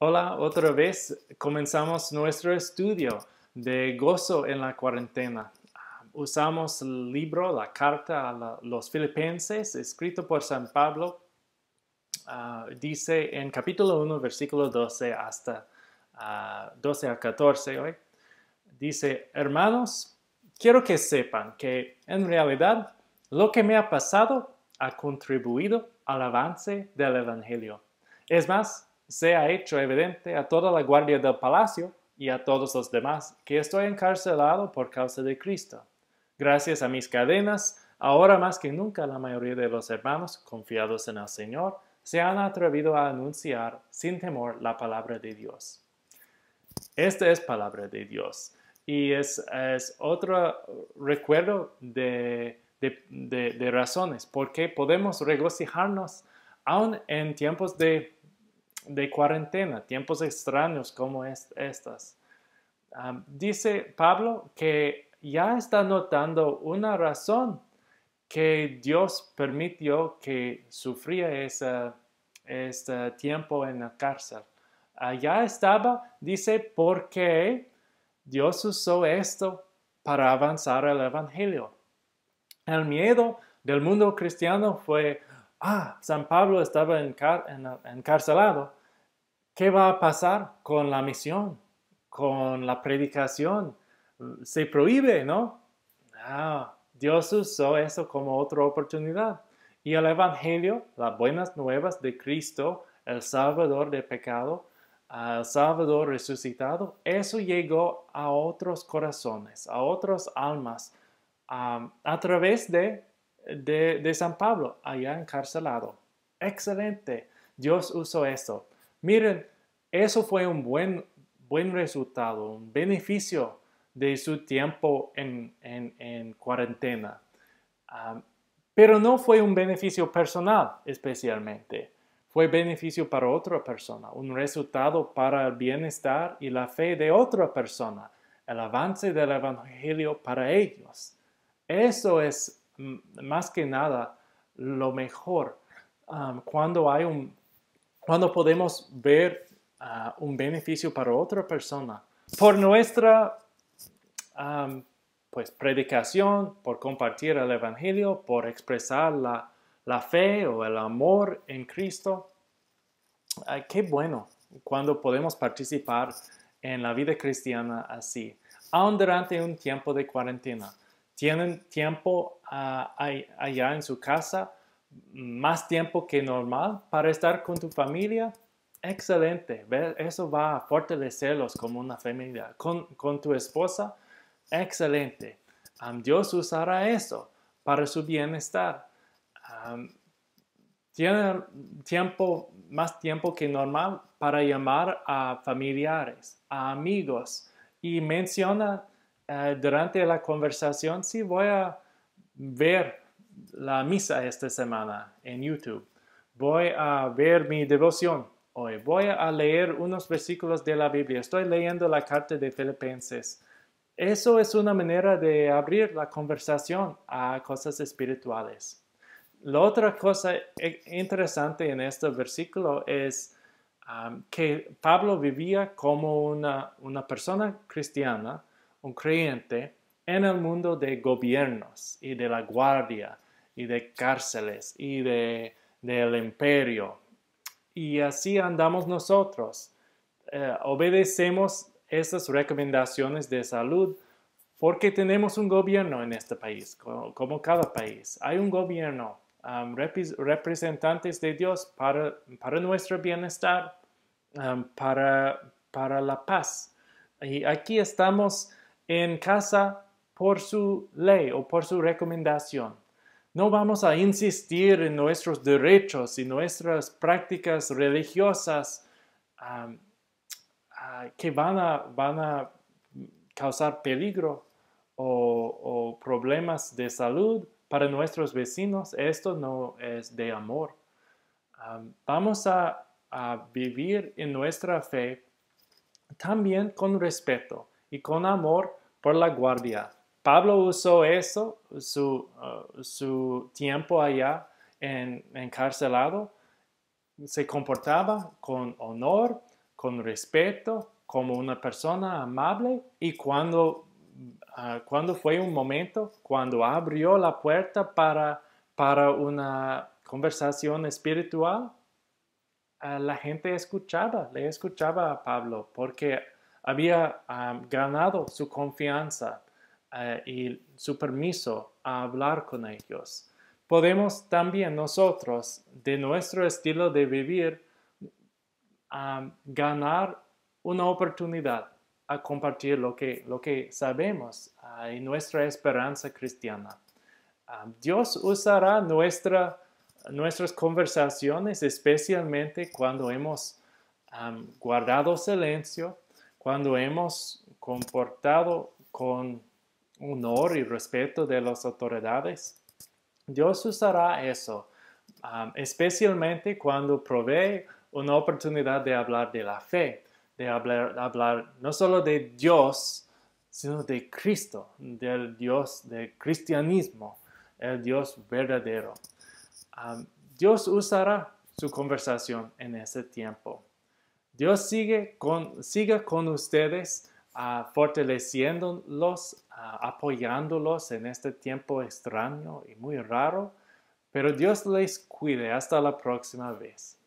Hola, otra vez comenzamos nuestro estudio de gozo en la cuarentena. Usamos el libro, la carta a los filipenses, escrito por San Pablo. Ah, dice en capítulo 1, versículo 12 hasta 12 ah, a 14 Dice, hermanos, quiero que sepan que en realidad lo que me ha pasado ha contribuido al avance del Evangelio. Es más, ha hecho evidente a toda la guardia del palacio y a todos los demás que estoy encarcelado por causa de Cristo. Gracias a mis cadenas, ahora más que nunca la mayoría de los hermanos confiados en el Señor se han atrevido a anunciar sin temor la palabra de Dios. Esta es palabra de Dios y es, otro recuerdo de, de razones por qué podemos regocijarnos aún en tiempos de de cuarentena, tiempos extraños como estos. estas. dice Pablo que ya está notando una razón que Dios permitió que sufría ese, este tiempo en la cárcel. Allá estaba, dice, porque Dios usó esto para avanzar el Evangelio. El miedo del mundo cristiano fue, ah, San Pablo estaba encarcelado, ¿Qué va a pasar con la misión, con la predicación? Se prohíbe, ¿no? Ah, Dios usó eso como otra oportunidad. Y el Evangelio, las buenas nuevas de Cristo, el Salvador de pecado, el Salvador resucitado, eso llegó a otros corazones, a otras almas, a través de, de San Pablo, allá encarcelado. Excelente, Dios usó eso. Miren, eso fue un buen, buen resultado, un beneficio de su tiempo en, cuarentena. Ah, pero no fue un beneficio personal especialmente, fue beneficio para otra persona, un resultado para el bienestar y la fe de otra persona, el avance del Evangelio para ellos. Eso es mm, más que nada lo mejor ah, cuando hay un cuando podemos ver ah, un beneficio para otra persona por nuestra pues, predicación, por compartir el Evangelio, por expresar la, fe o el amor en Cristo. Ah, qué bueno cuando podemos participar en la vida cristiana así, aún durante un tiempo de cuarentena. Tienen tiempo ah, allá en su casa más tiempo que normal para estar con tu familia, excelente. Eso va a fortalecerlos como una familia. Con, tu esposa, excelente. Dios usará eso para su bienestar. tiene tiempo, más tiempo que normal para llamar a familiares, a amigos y menciona eh, durante la conversación si voy a ver la misa esta semana en YouTube. Voy a ver mi devoción hoy. Voy a leer unos versículos de la Biblia. Estoy leyendo la carta de Filipenses. Eso es una manera de abrir la conversación a cosas espirituales. La otra cosa e-, interesante en este versículo es um, que Pablo vivía como una persona cristiana, un creyente, en el mundo de gobiernos y de la guardia y de cárceles y de, del imperio. Y así andamos nosotros. Eh, obedecemos esas recomendaciones de salud porque tenemos un gobierno en este país, como, cada país. Hay un gobierno, um, representantes de Dios para, nuestro bienestar, um, para, para la paz. Y aquí estamos en casa por su ley o por su recomendación. No vamos a insistir en nuestros derechos y nuestras prácticas religiosas ah, que van a, causar peligro o, problemas de salud para nuestros vecinos. Esto no es de amor. vamos a vivir en nuestra fe también con respeto y con amor por la guardia Pablo usó eso, uh, su, tiempo allá en, encarcelado, se comportaba con honor, con respeto, como una persona amable y cuando, uh, cuando fue un momento, cuando abrió la puerta para, para una conversación espiritual, uh, la gente escuchaba, le escuchaba a Pablo porque había um, ganado su confianza eh, y su permiso a hablar con ellos. Podemos también nosotros, de nuestro estilo de vivir, ganar una oportunidad a compartir lo que, lo que sabemos ah, y nuestra esperanza cristiana. Dios usará nuestra, nuestras conversaciones, especialmente cuando hemos guardado silencio, cuando hemos comportado con honor y respeto de las autoridades. Dios usará eso, um, especialmente cuando provee una oportunidad de hablar de la fe, de hablar, hablar no solo de Dios, sino de Cristo, del Dios del cristianismo, el Dios verdadero. Um, Dios usará su conversación en ese tiempo. Dios sigue con, siga con ustedes fortaleciéndolos, apoyándolos en este tiempo extraño y muy raro, pero Dios les cuide hasta la próxima vez.